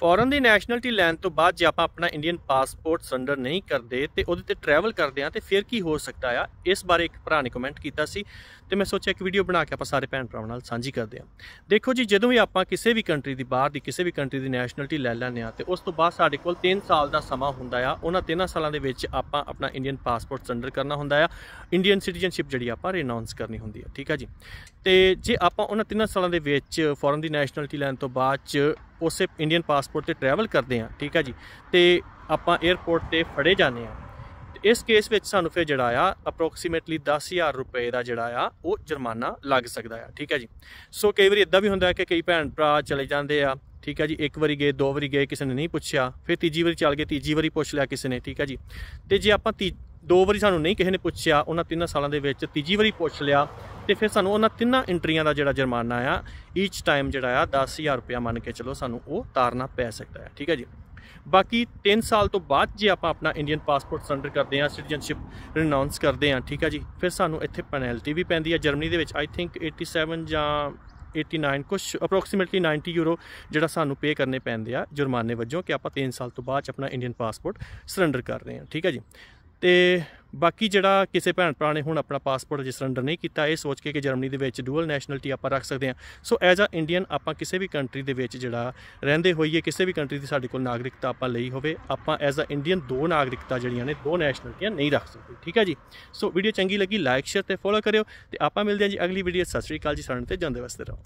foreign ਦੀ nationality ਲੈਣ ਤੋਂ ਬਾਅਦ ਜੇ ਆਪਾਂ ਆਪਣਾ ਇੰਡੀਅਨ ਪਾਸਪੋਰਟ ਸੰਡਰ ਨਹੀਂ ਕਰਦੇ ਤੇ ਉਹਦੇ ਤੇ ਟਰੈਵਲ ਕਰਦੇ ਆ ਤੇ ਫਿਰ ਕੀ ਹੋ ਸਕਦਾ ਆ ਇਸ ਬਾਰੇ ਇੱਕ ਭਰਾ ਨੇ ਕਮੈਂਟ ਕੀਤਾ ਸੀ ਤੇ ਮੈਂ ਸੋਚਿਆ ਇੱਕ ਵੀਡੀਓ ਬਣਾ ਕੇ ਆਪਾਂ ਸਾਰੇ ਭੈਣ ਭਰਾਵਾਂ ਨਾਲ ਸਾਂਝੀ ਕਰਦੇ ਆ ਦੇਖੋ ਜੀ ਜਦੋਂ ਵੀ ਆਪਾਂ ਕਿਸੇ ਵੀ ਕੰਟਰੀ ਦੀ ਬਾਹਰ ਦੀ ਕਿਸੇ ਵੀ ਕੰਟਰੀ ਦੀ ਨੈਸ਼ਨੈਲਿਟੀ ਲੈ ਲੈਂਦੇ ਆ ਤੇ ਉਸ ਤੋਂ ਬਾਅਦ ਸਾਡੇ ਕੋਲ 3 ਸਾਲ ਦਾ ਸਮਾਂ ਹੁੰਦਾ ਆ ਉਹਨਾਂ 3 ਸਾਲਾਂ ਦੇ ਵਿੱਚ ਆਪਾਂ ਆਪਣਾ ਇੰਡੀਅਨ ਪਾਸਪੋਰਟ ਸੰਡਰ ਕਰਨਾ ਹੁੰਦਾ ਆ ਇੰਡੀਅਨ ਸਿਟੀਜ਼ਨਸ਼ਿਪ ਜਿਹੜੀ ਆਪਾਂ ਰੀਨਾਉਂਸ ਕਰਨੀ ਹੁੰਦੀ ਆ ਠੀਕ ਆ ਜੀ ਤੇ ਜੇ ਆਪਾਂ ਉਹਨਾਂ 3 ਸਾਲਾਂ ਦੇ ਵਿੱਚ ਫੋਰਨ ਦੀ ਨੈਸ਼ਨੈਲਿਟੀ ਲੈਣ ਤੋਂ ਬਾਅਦ ਚ ਉਸੇ ਇੰਡੀਅਨ ਪਾਸਪੋਰਟ ਤੇ ਟਰੈਵਲ ਕਰਦੇ ਆ ਠੀਕ ਆ ਜੀ ਤੇ ਆਪਾਂ 에어ਪੋਰਟ ਤੇ ਫੜੇ ਜਾਂਦੇ ਆ ਇਸ ਕੇਸ ਵਿੱਚ ਸਾਨੂੰ ਫਿਰ ਜਿਹੜਾ ਆ ਅਪਰੋਕਸੀਮੇਟਲੀ 10000 ਰੁਪਏ ਦਾ ਜਿਹੜਾ ਆ ਉਹ ਜੁਰਮਾਨਾ ਲੱਗ ਸਕਦਾ ਆ ਠੀਕ ਹੈ ਜੀ ਸੋ ਕਈ ਵਾਰੀ ਇਦਾਂ ਵੀ ਹੁੰਦਾ ਕਿ ਕਈ ਭੈਣ ਭਰਾ ਚਲੇ ਜਾਂਦੇ ਆ ਠੀਕ ਹੈ ਜੀ ਇੱਕ ਵਾਰੀ ਗਏ ਦੋ ਵਾਰੀ ਗਏ ਕਿਸੇ ਨੇ ਨਹੀਂ ਪੁੱਛਿਆ ਫਿਰ ਤੀਜੀ ਵਾਰੀ ਚੱਲ ਗਏ ਤੀਜੀ ਵਾਰੀ ਪੁੱਛ ਲਿਆ ਕਿਸੇ ਨੇ ਠੀਕ ਹੈ ਜੀ ਤੇ ਜੇ ਆਪਾਂ ਦੋ ਵਾਰੀ ਸਾਨੂੰ ਨਹੀਂ ਕਿਸੇ ਨੇ ਪੁੱਛਿਆ ਉਹਨਾਂ ਤਿੰਨਾਂ ਸਾਲਾਂ ਦੇ ਵਿੱਚ ਤੀਜੀ ਵਾਰੀ ਪੁੱਛ ਲਿਆ ਤੇ ਫਿਰ ਸਾਨੂੰ ਉਹਨਾਂ ਤਿੰਨਾਂ ਐਂਟਰੀਆਂ ਦਾ ਜਿਹੜਾ ਜੁਰਮਾਨਾ ਆ ਈਚ ਟਾਈਮ ਜਿਹੜਾ ਆ 10000 ਰੁਪਿਆ ਮੰਨ ਕੇ ਚਲੋ ਸਾਨੂੰ ਉਹ ਤਾਰਨਾ ਪੈ ਸਕਦਾ ਹੈ ਠੀਕ ਹੈ ਜੀ ਬਾਕੀ 3 ਸਾਲ ਤੋਂ ਬਾਅਦ ਜੇ ਆਪਾਂ ਆਪਣਾ ਇੰਡੀਅਨ ਪਾਸਪੋਰਟ ਸਰੈਂਡਰ ਕਰਦੇ ਆ ਸਿਟੀਜ਼ਨਸ਼ਿਪ ਰਿਨਾਉਂਸ ਕਰਦੇ ਆ ਠੀਕ ਹੈ ਜੀ ਫਿਰ ਸਾਨੂੰ ਇੱਥੇ ਪੈਨਲਟੀ ਵੀ ਪੈਂਦੀ ਆ ਜਰਮਨੀ ਦੇ ਵਿੱਚ ਆਈ ਥਿੰਕ 87 ਜਾਂ 89 ਕੁਝ ਅਪਰੋਕਸੀਮੇਟਲੀ 90 ਯੂਰੋ ਜਿਹੜਾ ਸਾਨੂੰ ਪੇ ਕਰਨੇ ਪੈਂਦੇ ਆ ਜੁਰਮਾਨੇ ਵਜੋਂ ਕਿ ਆਪਾਂ 3 ਸਾਲ ਤੋਂ ਬਾਅਦ ਆਪਣਾ ਇੰਡੀਅਨ ਪਾਸਪੋਰਟ ਸਰੈਂਡਰ ਕਰ ਰਹੇ ਆ ਠੀਕ ਹੈ ਜੀ ਤੇ ਬਾਕੀ ਜਿਹੜਾ ਕਿਸੇ ਭੈਣ ਭਰਾ ਨੇ ਹੁਣ ਆਪਣਾ ਪਾਸਪੋਰਟ ਰਜਿਸਟਰ ਨਹੀਂ ਕੀਤਾ ਇਹ ਸੋਚ ਕੇ ਕਿ ਜਰਮਨੀ ਦੇ ਵਿੱਚ ਡੂਅਲ ਨੈਸ਼ਨੈਲਿਟੀ ਆਪਾਂ ਰੱਖ ਸਕਦੇ ਹਾਂ ਸੋ ਐਜ਼ ਅ ਇੰਡੀਅਨ ਆਪਾਂ ਕਿਸੇ ਵੀ ਕੰਟਰੀ ਦੇ ਵਿੱਚ ਜਿਹੜਾ ਰਹਿੰਦੇ ਹੋਈਏ ਕਿਸੇ ਵੀ ਕੰਟਰੀ ਦੀ ਸਾਡੇ ਕੋਲ ਨਾਗਰਿਕਤਾ ਆਪਾਂ ਲਈ ਹੋਵੇ ਆਪਾਂ ਐਜ਼ ਅ ਇੰਡੀਅਨ ਦੋ ਨਾਗਰਿਕਤਾ ਜਿਹੜੀਆਂ ਨੇ ਦੋ ਨੈਸ਼ਨੈਲਿਟੀਆਂ ਨਹੀਂ ਰੱਖ ਸਕਦੇ ਠੀਕ ਹੈ ਜੀ ਸੋ ਵੀਡੀਓ ਚੰਗੀ ਲੱਗੀ ਲਾਈਕ ਸ਼ੇਅਰ ਤੇ ਫੋਲੋ ਕਰਿਓ ਤੇ ਆਪਾਂ ਮਿਲਦੇ ਹਾਂ ਜੀ ਅਗਲੀ ਵੀਡੀਓ ਸਤਿ ਸ੍ਰੀ ਅਕਾਲ ਜੀ ਸਾਰਿਆਂ ਤੇ ਜਾਂਦੇ ਵਸਤੇ ਰਹੋ